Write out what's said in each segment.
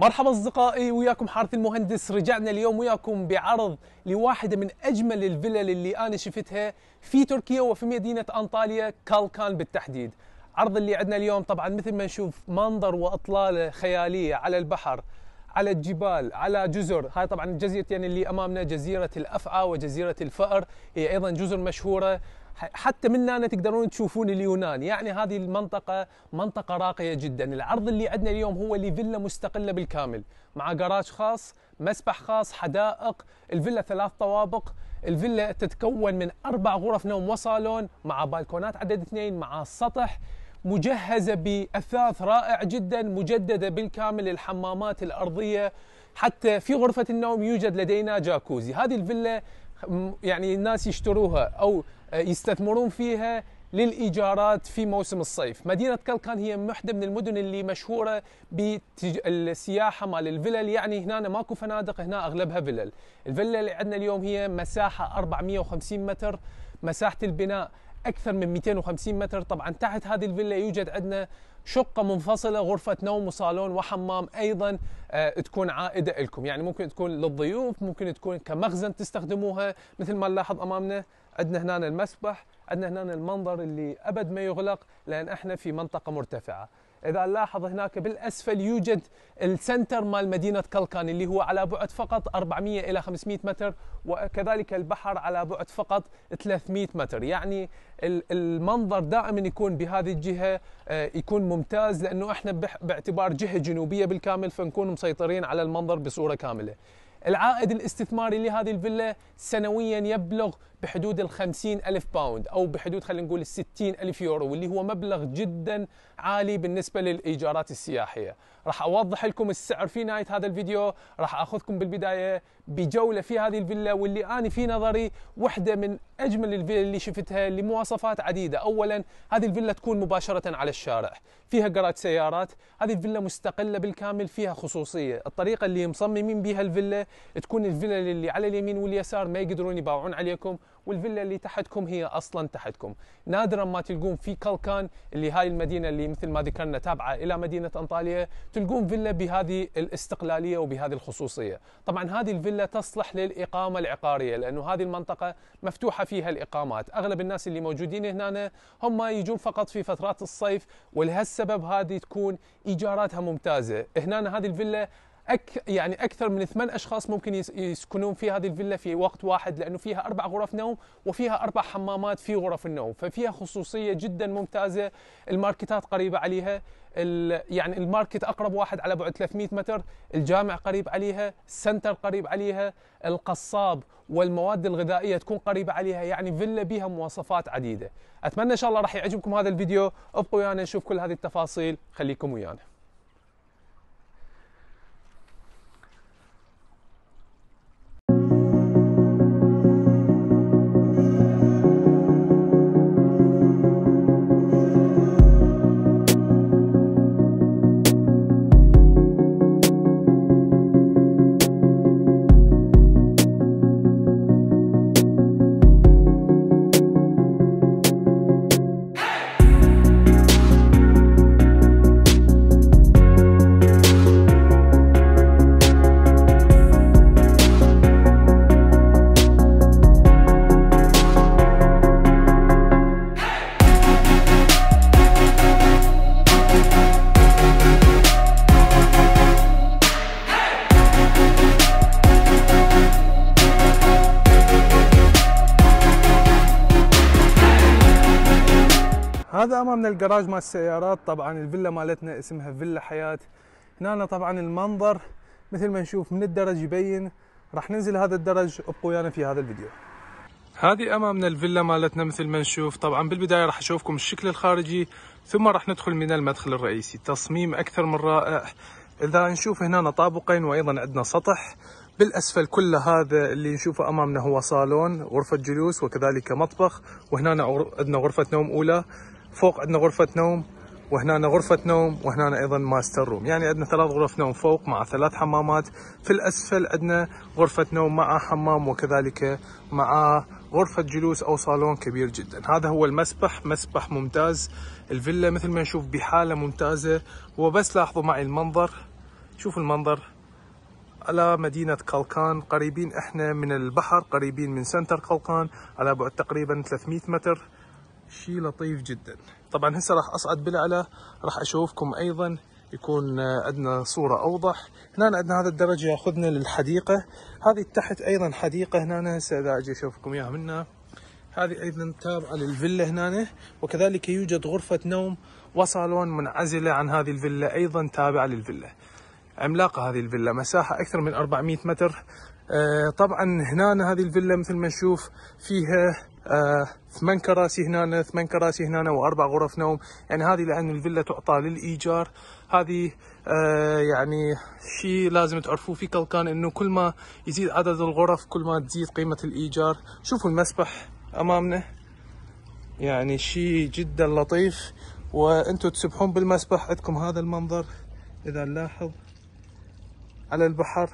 مرحبا اصدقائي وياكم حارث المهندس رجعنا اليوم وياكم بعرض لواحده من اجمل الفلل اللي انا شفتها في تركيا وفي مدينه انطاليا كالكان بالتحديد عرض اللي عندنا اليوم طبعا مثل ما نشوف منظر واطلاله خياليه على البحر على الجبال على جزر هاي طبعا الجزيرتين يعني اللي امامنا جزيره الافعى وجزيره الفأر هي ايضا جزر مشهوره حتى من هنا تقدرون تشوفون اليونان يعني هذه المنطقة منطقة راقية جدا العرض اللي عندنا اليوم هو لفيلا مستقلة بالكامل مع جراج خاص مسبح خاص حدائق الفيلا ثلاث طوابق الفيلا تتكون من أربع غرف نوم وصالون مع بالكونات عدد اثنين مع سطح مجهزة بأثاث رائع جدا مجددة بالكامل الحمامات الأرضية حتى في غرفة النوم يوجد لدينا جاكوزي هذه الفيلا يعني الناس يشتروها او يستثمرون فيها للايجارات في موسم الصيف، مدينه كلكان هي واحده من المدن اللي مشهوره بالسياحه مال الفلل، يعني هنا ماكو فنادق هنا اغلبها فلل، الفلل اللي عندنا اليوم هي مساحه 450 متر، مساحه البناء اكثر من 250 متر طبعا تحت هذه الفيلا يوجد عندنا شقة منفصلة غرفة نوم وصالون وحمام أيضا آه، تكون عائدة لكم يعني ممكن تكون للضيوف ممكن تكون كمخزن تستخدموها مثل ما نلاحظ أمامنا عندنا هنا المسبح عندنا هنا المنظر اللي أبد ما يغلق لأن احنا في منطقة مرتفعة اذا نلاحظ هناك بالاسفل يوجد السنتر مال مدينه كلكان اللي هو على بعد فقط 400 الى 500 متر وكذلك البحر على بعد فقط 300 متر يعني المنظر دائما يكون بهذه الجهه آه، يكون ممتاز لانه احنا باعتبار جهه جنوبيه بالكامل فنكون مسيطرين على المنظر بصوره كامله العائد الاستثماري لهذه الفيلا سنويا يبلغ بحدود ال ألف باوند أو بحدود خلينا نقول الستين ألف يورو واللي هو مبلغ جدا عالي بالنسبة للإيجارات السياحية راح أوضح لكم السعر في نهاية هذا الفيديو راح أخذكم بالبداية بجولة في هذه الفيلا واللي أنا في نظري واحدة من أجمل الفيلا اللي شفتها لمواصفات عديدة أولا هذه الفيلا تكون مباشرة على الشارع فيها قرات سيارات هذه الفيلا مستقلة بالكامل فيها خصوصية الطريقة اللي مصممين بها الفيلا تكون الفيلا اللي على اليمين واليسار ما يقدرون يباوعون عليكم والفيلا اللي تحتكم هي اصلا تحتكم نادرا ما تلقون في كلكان اللي هاي المدينه اللي مثل ما ذكرنا تابعه الى مدينه انطاليا تلقون فيلا بهذه الاستقلاليه وبهذه الخصوصيه طبعا هذه الفيلا تصلح للاقامه العقاريه لانه هذه المنطقه مفتوحه فيها الاقامات اغلب الناس اللي موجودين هنا هم يجون فقط في فترات الصيف ولهالسبب هذه تكون ايجاراتها ممتازه هنا هذه الفيلا أك يعني اكثر من ثمان اشخاص ممكن يسكنون في هذه الفيلا في وقت واحد لانه فيها اربع غرف نوم وفيها اربع حمامات في غرف النوم ففيها خصوصيه جدا ممتازه الماركتات قريبه عليها يعني الماركت اقرب واحد على بعد 300 متر الجامع قريب عليها السنتر قريب عليها القصاب والمواد الغذائيه تكون قريبه عليها يعني فيلا بها مواصفات عديده اتمنى ان شاء الله راح يعجبكم هذا الفيديو ابقوا ويانا نشوف كل هذه التفاصيل خليكم ويانا امامنا من الجراج مال السيارات طبعا الفيلا مالتنا اسمها فيلا حياه هنا طبعا المنظر مثل ما نشوف من الدرج يبين راح ننزل هذا الدرج ابقوا ويانا في هذا الفيديو هذه امامنا الفيلا مالتنا مثل ما نشوف طبعا بالبدايه راح اشوفكم الشكل الخارجي ثم راح ندخل من المدخل الرئيسي تصميم اكثر من رائع اذا نشوف هنا طابقين وايضا عندنا سطح بالاسفل كل هذا اللي نشوفه امامنا هو صالون غرفه جلوس وكذلك مطبخ وهنا عندنا غرفه نوم اولى فوق عندنا غرفة نوم وهنا غرفة نوم وهنا أيضا ماستر روم يعني عندنا ثلاث غرف نوم فوق مع ثلاث حمامات في الأسفل عندنا غرفة نوم مع حمام وكذلك مع غرفة جلوس أو صالون كبير جدا هذا هو المسبح مسبح ممتاز الفيلا مثل ما نشوف بحالة ممتازة وبس لاحظوا معي المنظر شوفوا المنظر على مدينة قلقان قريبين احنا من البحر قريبين من سنتر قلقان على بعد تقريبا 300 متر شيء لطيف جدا طبعا هسه راح اصعد بالاعلى راح اشوفكم ايضا يكون عندنا صورة أوضح هنا عندنا هذا الدرج ياخذنا للحديقة هذه تحت أيضا حديقة هنا هسه إذا أجي أشوفكم إياها منها هذه أيضا تابعة للفيلا هنا وكذلك يوجد غرفة نوم وصالون منعزلة عن هذه الفيلا أيضا تابعة للفيلا عملاقة هذه الفيلا مساحة أكثر من 400 متر آه، طبعا هنا هذه الفيلا مثل ما نشوف فيها آه ثمان كراسي هنا ثمان كراسي هنا واربع غرف نوم يعني هذه لان الفيلا تعطى للايجار هذه آه يعني شيء لازم تعرفوه في كلكان انه كل ما يزيد عدد الغرف كل ما تزيد قيمه الايجار شوفوا المسبح امامنا يعني شيء جدا لطيف وانتم تسبحون بالمسبح عندكم هذا المنظر اذا نلاحظ على البحر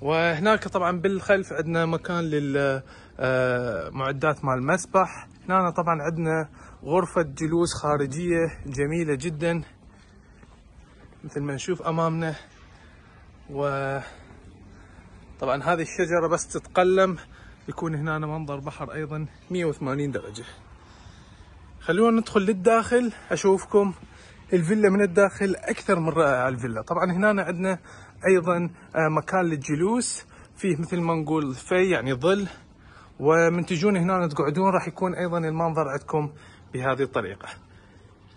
وهناك طبعا بالخلف عندنا مكان للمعدات آه، مال المسبح هنا طبعا عندنا غرفة جلوس خارجية جميلة جدا مثل ما نشوف امامنا و طبعا هذه الشجرة بس تتقلم يكون هنا منظر بحر ايضا 180 درجة خلونا ندخل للداخل اشوفكم الفيلا من الداخل اكثر من رائعة الفيلا طبعا هنا عندنا ايضا آه، مكان للجلوس فيه مثل ما نقول في يعني ظل ومن تجون هنا تقعدون راح يكون ايضا المنظر عندكم بهذه الطريقه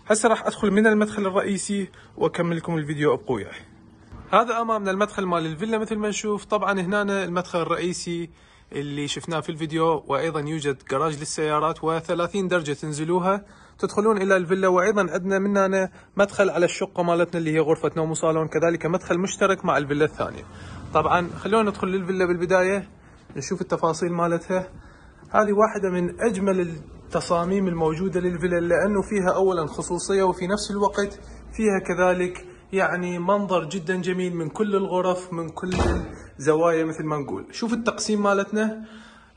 هسه راح ادخل من المدخل الرئيسي واكمل لكم الفيديو ابقوا هذا امامنا المدخل مال الفيلا مثل ما نشوف طبعا هنا المدخل الرئيسي اللي شفناه في الفيديو وأيضا يوجد جراج للسيارات و30 درجة تنزلوها تدخلون إلى الفيلا وأيضا عندنا من هنا مدخل على الشقة مالتنا اللي هي غرفة نوم وصالون كذلك مدخل مشترك مع الفيلا الثانية طبعا خلونا ندخل للفيلا بالبداية نشوف التفاصيل مالتها هذه واحدة من أجمل التصاميم الموجودة للفيلا لأنه فيها أولا خصوصية وفي نفس الوقت فيها كذلك يعني منظر جدا جميل من كل الغرف من كل الزوايا مثل ما نقول شوف التقسيم مالتنا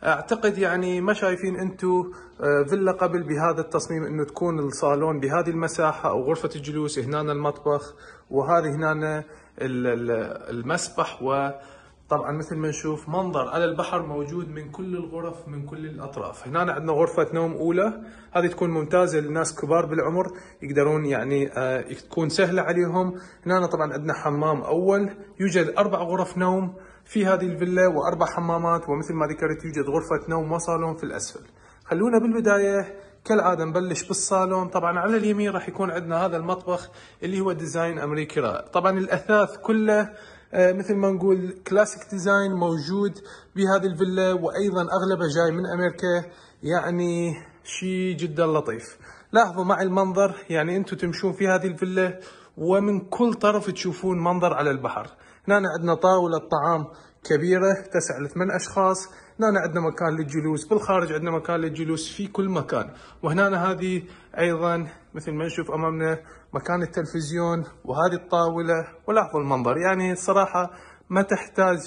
اعتقد يعني ما شايفين انتم آه، فيلا قبل بهذا التصميم انه تكون الصالون بهذه المساحه او غرفه الجلوس هنا المطبخ وهذه هنا المسبح و طبعا مثل ما نشوف منظر على البحر موجود من كل الغرف من كل الاطراف هنا عندنا غرفه نوم اولى هذه تكون ممتازه للناس كبار بالعمر يقدرون يعني آه، تكون سهله عليهم هنا طبعا عندنا حمام اول يوجد اربع غرف نوم في هذه الفيلا واربع حمامات ومثل ما ذكرت يوجد غرفه نوم وصالون في الاسفل خلونا بالبدايه كالعاده نبلش بالصالون طبعا على اليمين راح يكون عندنا هذا المطبخ اللي هو ديزاين امريكي رائع طبعا الاثاث كله آه، مثل ما نقول كلاسيك ديزاين موجود بهذه الفيلا وايضا اغلبه جاي من امريكا يعني شيء جدا لطيف لاحظوا معي المنظر يعني انتم تمشون في هذه الفيلا ومن كل طرف تشوفون منظر على البحر هنا عندنا طاولة طعام كبيرة تسع لثمان أشخاص هنا عندنا مكان للجلوس بالخارج عندنا مكان للجلوس في كل مكان وهنا هذه أيضا مثل ما نشوف امامنا مكان التلفزيون وهذه الطاوله ولاحظوا المنظر يعني الصراحه ما تحتاج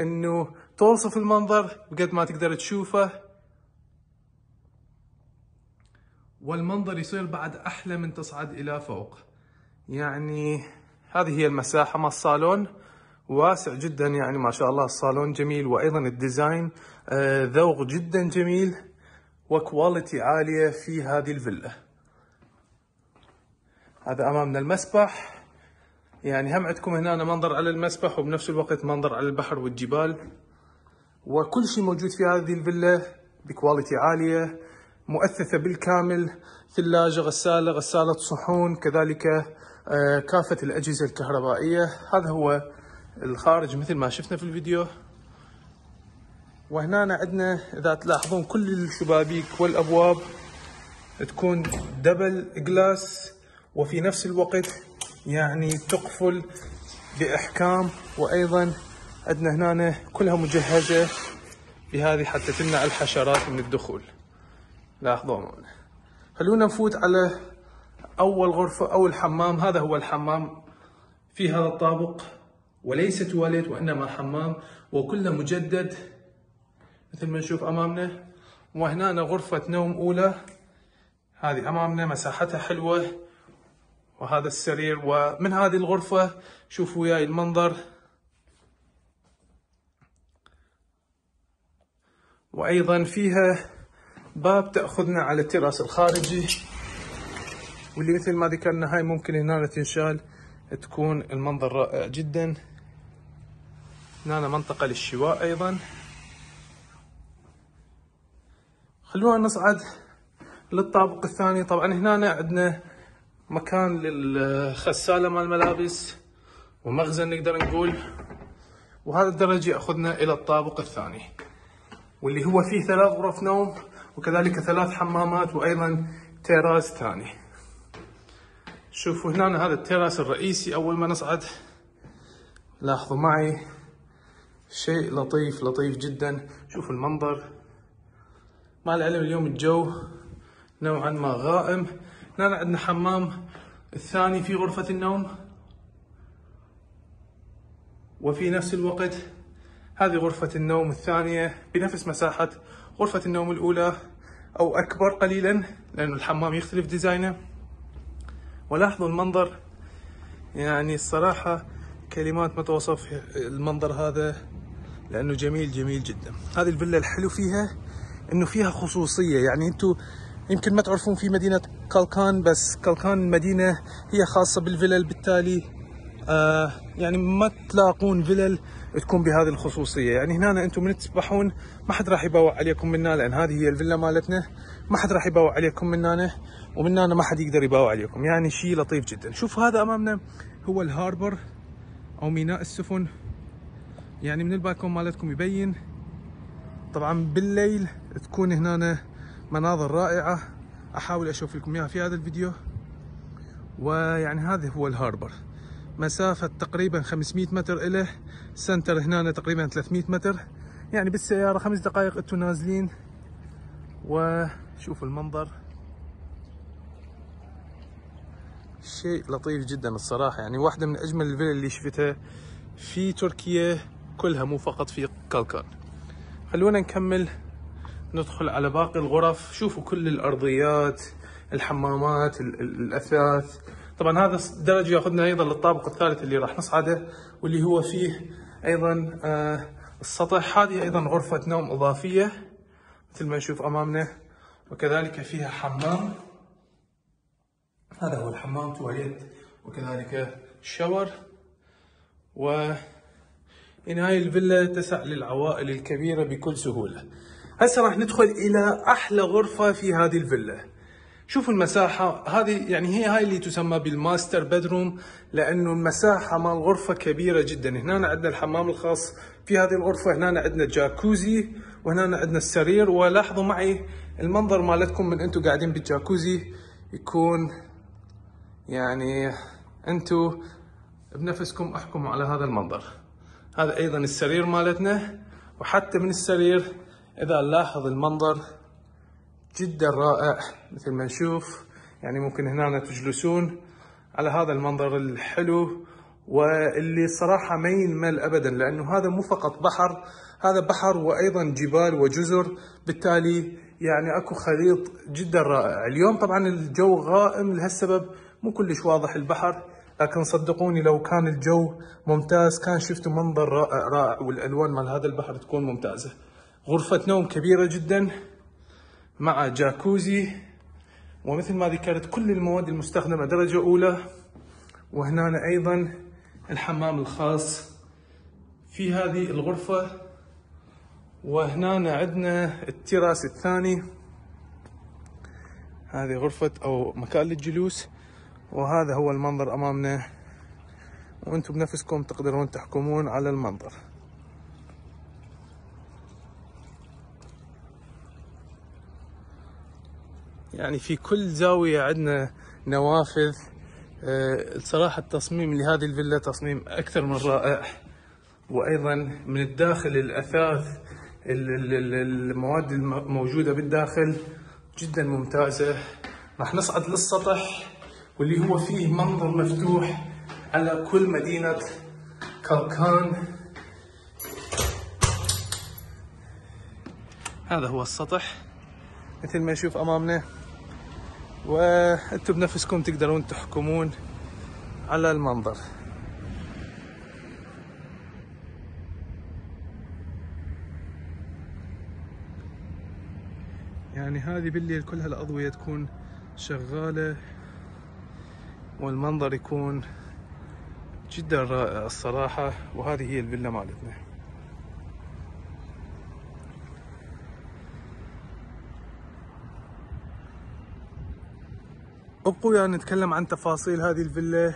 انه توصف المنظر بقد ما تقدر تشوفه والمنظر يصير بعد احلى من تصعد الى فوق يعني هذه هي المساحه مال الصالون واسع جدا يعني ما شاء الله الصالون جميل وايضا الديزاين آه، ذوق جدا جميل وكواليتي عاليه في هذه الفيلا هذا امامنا المسبح يعني هم عندكم هنا منظر على المسبح وبنفس الوقت منظر على البحر والجبال وكل شيء موجود في هذه الفيلا بكواليتي عاليه مؤثثه بالكامل ثلاجه غساله غساله صحون كذلك آه، كافه الاجهزه الكهربائيه هذا هو الخارج مثل ما شفنا في الفيديو وهنا عندنا اذا تلاحظون كل الشبابيك والابواب تكون دبل جلاس وفي نفس الوقت يعني تقفل باحكام وايضا عندنا هنا كلها مجهزه بهذه حتى تمنع الحشرات من الدخول معنا خلونا نفوت على اول غرفه او الحمام هذا هو الحمام في هذا الطابق وليس تواليت وانما حمام وكله مجدد مثل ما نشوف امامنا وهنا غرفه نوم اولى هذه امامنا مساحتها حلوه وهذا السرير ومن هذه الغرفة شوفوا وياي المنظر وأيضا فيها باب تأخذنا على التراس الخارجي واللي مثل ما ذكرنا هاي ممكن هنا تنشال تكون المنظر رائع جدا هنا منطقة للشواء أيضا خلونا نصعد للطابق الثاني طبعا هنا عندنا مكان للغساله مال الملابس ومخزن نقدر نقول وهذا الدرج ياخذنا الى الطابق الثاني واللي هو فيه ثلاث غرف نوم وكذلك ثلاث حمامات وايضا تيراس ثاني شوفوا هنا هذا التيراس الرئيسي اول ما نصعد لاحظوا معي شيء لطيف لطيف جدا شوفوا المنظر مع العلم اليوم الجو نوعا ما غائم هنا عندنا حمام الثاني في غرفة النوم وفي نفس الوقت هذه غرفة النوم الثانية بنفس مساحة غرفة النوم الأولى أو أكبر قليلا لأن الحمام يختلف ديزاينه ولاحظوا المنظر يعني الصراحة كلمات ما توصف المنظر هذا لأنه جميل جميل جدا هذه الفيلا الحلو فيها أنه فيها خصوصية يعني أنتم يمكن ما تعرفون في مدينة كالكان بس كالكان مدينة هي خاصة بالفلل بالتالي آه يعني ما تلاقون فلل تكون بهذه الخصوصية يعني هنا انتم من تسبحون ما حد راح يبوع عليكم منا لان هذه هي الفيلا مالتنا ما حد راح يبوع عليكم منا هنا ما حد يقدر يباوع عليكم يعني شيء لطيف جدا شوف هذا امامنا هو الهاربر او ميناء السفن يعني من البالكون مالتكم يبين طبعا بالليل تكون هنا مناظر رائعة احاول اشوف لكم اياها في هذا الفيديو ويعني هذا هو الهاربر مسافة تقريبا 500 متر إله سنتر هنا تقريبا 300 متر يعني بالسيارة خمس دقائق انتم نازلين وشوفوا المنظر شيء لطيف جدا الصراحة يعني واحدة من أجمل الفلل اللي شفتها في تركيا كلها مو فقط في كالكان خلونا نكمل ندخل على باقي الغرف شوفوا كل الارضيات الحمامات الاثاث طبعا هذا الدرج ياخذنا ايضا للطابق الثالث اللي راح نصعده واللي هو فيه ايضا آه، السطح هذه ايضا غرفه نوم اضافيه مثل ما نشوف امامنا وكذلك فيها حمام هذا هو الحمام تواليت وكذلك شاور و هاي الفيلا تسع للعوائل الكبيرة بكل سهولة هسه راح ندخل الى احلى غرفه في هذه الفيلا شوفوا المساحة هذه يعني هي هاي اللي تسمى بالماستر بدروم لأنه المساحة مال الغرفة كبيرة جدا هنا عندنا الحمام الخاص في هذه الغرفة هنا عندنا جاكوزي وهنا عندنا السرير ولاحظوا معي المنظر مالتكم من انتم قاعدين بالجاكوزي يكون يعني انتم بنفسكم احكموا على هذا المنظر هذا ايضا السرير مالتنا وحتى من السرير إذا نلاحظ المنظر جدا رائع مثل ما نشوف يعني ممكن هنا تجلسون على هذا المنظر الحلو واللي صراحة ما ينمل أبدا لأنه هذا مو فقط بحر هذا بحر وأيضا جبال وجزر بالتالي يعني أكو خليط جدا رائع اليوم طبعا الجو غائم لهالسبب مو كلش واضح البحر لكن صدقوني لو كان الجو ممتاز كان شفتوا منظر رائع رائع والألوان مال هذا البحر تكون ممتازة غرفة نوم كبيرة جدا مع جاكوزي ومثل ما ذكرت كل المواد المستخدمة درجة أولى وهنا أيضا الحمام الخاص في هذه الغرفة وهنا عندنا التراس الثاني هذه غرفة أو مكان للجلوس وهذا هو المنظر أمامنا وأنتم بنفسكم تقدرون تحكمون على المنظر يعني في كل زاوية عندنا نوافذ آه، صراحة التصميم لهذه الفيلا تصميم أكثر من رائع وأيضا من الداخل الأثاث المواد الموجودة بالداخل جدا ممتازة راح نصعد للسطح واللي هو فيه منظر مفتوح على كل مدينة كركان هذا هو السطح مثل ما يشوف أمامنا وانتم بنفسكم تقدرون تحكمون على المنظر يعني هذه بالليل كل هالاضويه تكون شغاله والمنظر يكون جدا رائع الصراحه وهذه هي الفيلا مالتنا ابقوا ويانا يعني نتكلم عن تفاصيل هذه الفيلا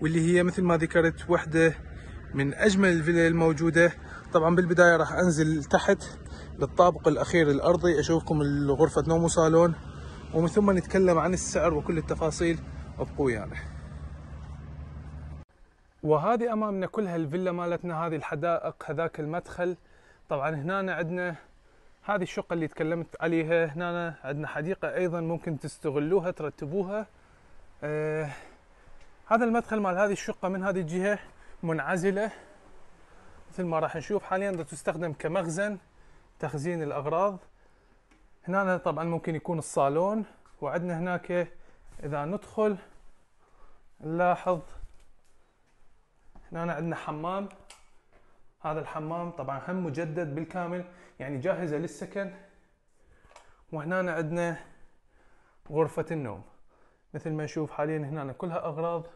واللي هي مثل ما ذكرت وحده من اجمل الفيلا الموجوده طبعا بالبدايه راح انزل تحت للطابق الاخير الارضي اشوفكم الغرفة نوم وصالون ومن ثم نتكلم عن السعر وكل التفاصيل ابقوا ويانا يعني. وهذه امامنا كلها الفيلا مالتنا هذه الحدائق هذاك المدخل طبعا هنا عندنا هذه الشقة اللي تكلمت عليها هنا عندنا حديقة أيضا ممكن تستغلوها ترتبوها آه هذا المدخل مال هذه الشقة من هذه الجهة منعزلة مثل ما راح نشوف حاليا تستخدم كمخزن تخزين الأغراض هنا طبعا ممكن يكون الصالون وعندنا هناك إذا ندخل نلاحظ هنا عندنا حمام هذا الحمام طبعا هم مجدد بالكامل يعني جاهزة للسكن وهنا عندنا غرفة النوم مثل ما نشوف حاليا هنا كلها أغراض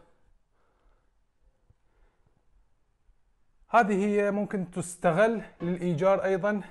هذه هي ممكن تستغل للإيجار أيضا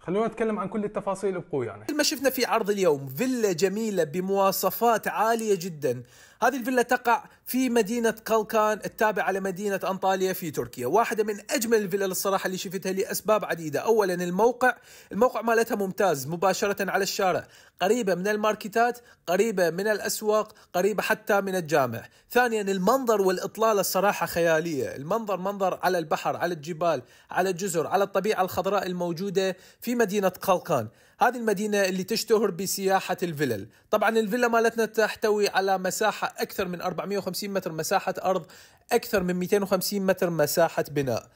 خلونا نتكلم عن كل التفاصيل بقوة يعني. مثل ما شفنا في عرض اليوم فيلا جميلة بمواصفات عالية جدا هذه الفيلا تقع في مدينة كالكان التابعة لمدينة أنطاليا في تركيا واحدة من أجمل الفيلا الصراحة اللي شفتها لأسباب عديدة أولا الموقع الموقع مالتها ممتاز مباشرة على الشارع قريبة من الماركتات قريبة من الأسواق قريبة حتى من الجامع ثانيا المنظر والإطلالة الصراحة خيالية المنظر منظر على البحر على الجبال على الجزر على الطبيعة الخضراء الموجودة في مدينة قلقان هذه المدينة اللي تشتهر بسياحة الفلل طبعا الفيلا مالتنا تحتوي على مساحة أكثر من 450 متر مساحة أرض أكثر من 250 متر مساحة بناء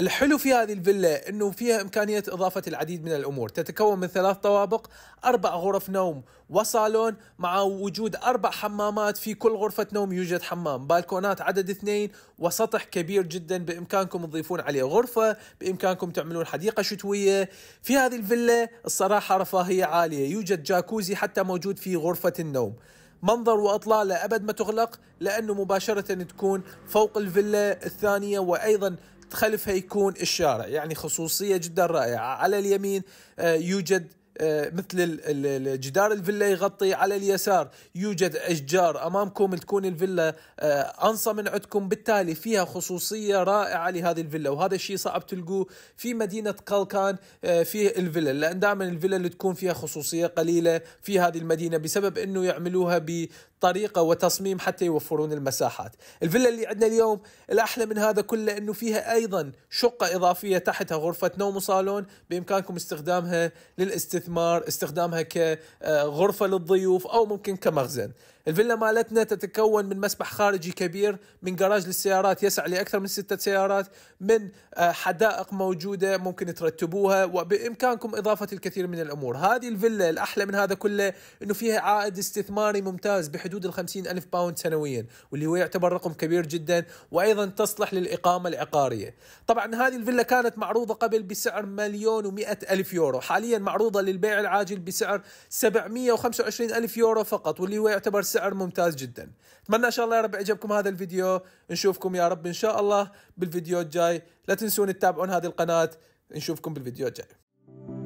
الحلو في هذه الفيلا انه فيها امكانيه اضافه العديد من الامور، تتكون من ثلاث طوابق، اربع غرف نوم وصالون مع وجود اربع حمامات في كل غرفه نوم يوجد حمام، بالكونات عدد اثنين وسطح كبير جدا بامكانكم تضيفون عليه غرفه، بامكانكم تعملون حديقه شتويه، في هذه الفيلا الصراحه رفاهيه عاليه، يوجد جاكوزي حتى موجود في غرفه النوم. منظر واطلاله ابد ما تغلق لانه مباشره تكون فوق الفيلا الثانيه وايضا خلفها يكون الشارع يعني خصوصية جدا رائعة على اليمين آه، يوجد آه، مثل جدار الفيلا يغطي على اليسار يوجد اشجار امامكم تكون الفيلا آه، انصى من عندكم بالتالي فيها خصوصيه رائعه لهذه الفيلا وهذا الشيء صعب تلقوه في مدينه قلقان في الفيلا لان دائما الفيلا اللي تكون فيها خصوصيه قليله في هذه المدينه بسبب انه يعملوها طريقة وتصميم حتى يوفرون المساحات الفيلا اللي عندنا اليوم الأحلى من هذا كله أنه فيها أيضا شقة إضافية تحتها غرفة نوم وصالون بإمكانكم استخدامها للاستثمار استخدامها كغرفة للضيوف أو ممكن كمخزن الفيلا مالتنا تتكون من مسبح خارجي كبير من جراج للسيارات يسع لأكثر من ستة سيارات من آه، حدائق موجودة ممكن ترتبوها وبإمكانكم إضافة الكثير من الأمور هذه الفيلا الأحلى من هذا كله أنه فيها عائد استثماري ممتاز بحدود الخمسين ألف باوند سنويا واللي هو يعتبر رقم كبير جدا وأيضا تصلح للإقامة العقارية طبعا هذه الفيلا كانت معروضة قبل بسعر مليون ومئة ألف يورو حاليا معروضة للبيع العاجل بسعر 725 ألف يورو فقط واللي هو يعتبر السعر ممتاز جدا اتمنى ان شاء الله يا رب عجبكم هذا الفيديو نشوفكم يا رب ان شاء الله بالفيديو الجاي لا تنسون تتابعون هذه القناه نشوفكم بالفيديو الجاي